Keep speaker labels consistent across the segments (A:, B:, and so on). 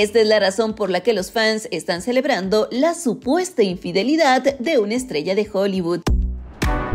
A: Esta es la razón por la que los fans están celebrando la supuesta infidelidad de una estrella de Hollywood.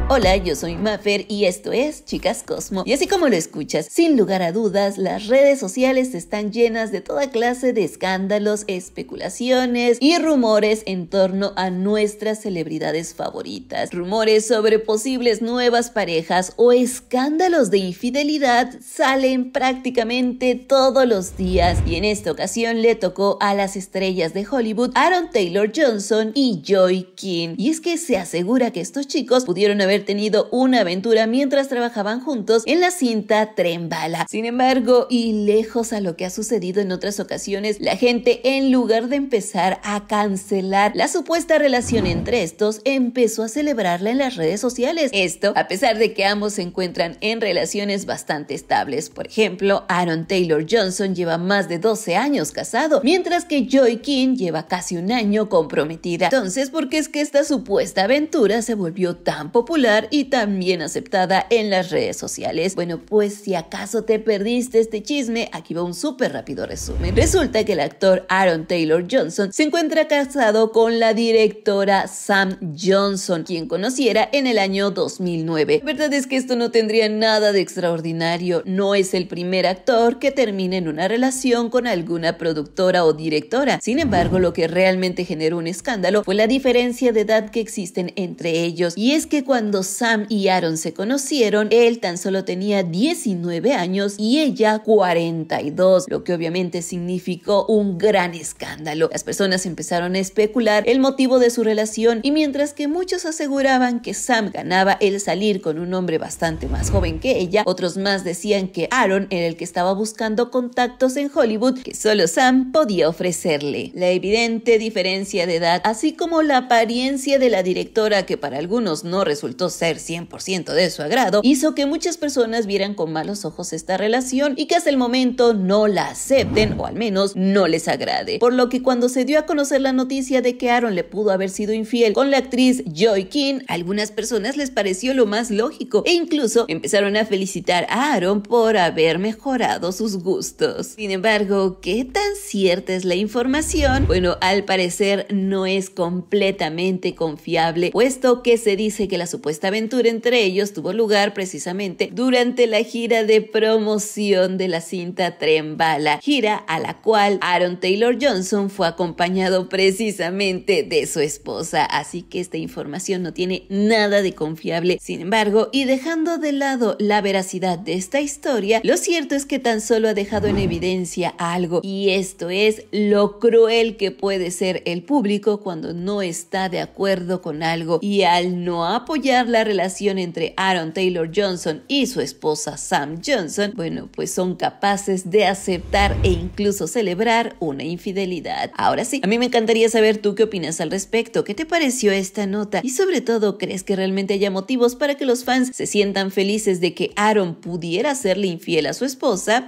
A: Hola, yo soy Maffer y esto es Chicas Cosmo. Y así como lo escuchas, sin lugar a dudas, las redes sociales están llenas de toda clase de escándalos, especulaciones y rumores en torno a nuestras celebridades favoritas. Rumores sobre posibles nuevas parejas o escándalos de infidelidad salen prácticamente todos los días y en esta ocasión le tocó a las estrellas de Hollywood Aaron Taylor Johnson y Joy King. Y es que se asegura que estos chicos pudieron haber tenido una aventura mientras trabajaban juntos en la cinta Trembala. Sin embargo, y lejos a lo que ha sucedido en otras ocasiones, la gente en lugar de empezar a cancelar la supuesta relación entre estos, empezó a celebrarla en las redes sociales. Esto, a pesar de que ambos se encuentran en relaciones bastante estables. Por ejemplo, Aaron Taylor Johnson lleva más de 12 años casado, mientras que Joy King lleva casi un año comprometida. Entonces, ¿por qué es que esta supuesta aventura se volvió tan popular y también aceptada en las redes sociales. Bueno, pues si acaso te perdiste este chisme, aquí va un súper rápido resumen. Resulta que el actor Aaron Taylor Johnson se encuentra casado con la directora Sam Johnson, quien conociera en el año 2009. La verdad es que esto no tendría nada de extraordinario, no es el primer actor que termine en una relación con alguna productora o directora. Sin embargo, lo que realmente generó un escándalo fue la diferencia de edad que existen entre ellos. Y es que cuando Sam y Aaron se conocieron, él tan solo tenía 19 años y ella 42, lo que obviamente significó un gran escándalo. Las personas empezaron a especular el motivo de su relación y mientras que muchos aseguraban que Sam ganaba el salir con un hombre bastante más joven que ella, otros más decían que Aaron era el que estaba buscando contactos en Hollywood que solo Sam podía ofrecerle. La evidente diferencia de edad, así como la apariencia de la directora que para algunos no resultó ser 100% de su agrado, hizo que muchas personas vieran con malos ojos esta relación y que hasta el momento no la acepten o al menos no les agrade. Por lo que cuando se dio a conocer la noticia de que Aaron le pudo haber sido infiel con la actriz Joy King, a algunas personas les pareció lo más lógico e incluso empezaron a felicitar a Aaron por haber mejorado sus gustos. Sin embargo, ¿qué tan cierta es la información? Bueno, al parecer no es completamente confiable, puesto que se dice que la supuesta esta aventura entre ellos tuvo lugar precisamente durante la gira de promoción de la cinta Trembala, gira a la cual Aaron Taylor Johnson fue acompañado precisamente de su esposa, así que esta información no tiene nada de confiable. Sin embargo, y dejando de lado la veracidad de esta historia, lo cierto es que tan solo ha dejado en evidencia algo, y esto es lo cruel que puede ser el público cuando no está de acuerdo con algo y al no apoyar la relación entre Aaron Taylor Johnson y su esposa Sam Johnson, bueno, pues son capaces de aceptar e incluso celebrar una infidelidad. Ahora sí, a mí me encantaría saber tú qué opinas al respecto, qué te pareció esta nota y sobre todo, ¿crees que realmente haya motivos para que los fans se sientan felices de que Aaron pudiera serle infiel a su esposa?